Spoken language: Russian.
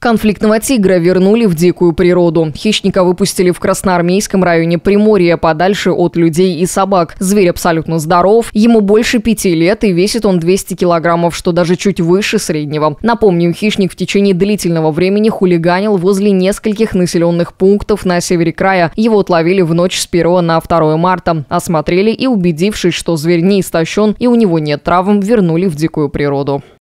Конфликтного тигра вернули в дикую природу. Хищника выпустили в Красноармейском районе Приморья, подальше от людей и собак. Зверь абсолютно здоров, ему больше пяти лет и весит он 200 килограммов, что даже чуть выше среднего. Напомним, хищник в течение длительного времени хулиганил возле нескольких населенных пунктов на севере края. Его отловили в ночь с 1 на 2 марта. Осмотрели и, убедившись, что зверь не истощен и у него нет травм, вернули в дикую природу.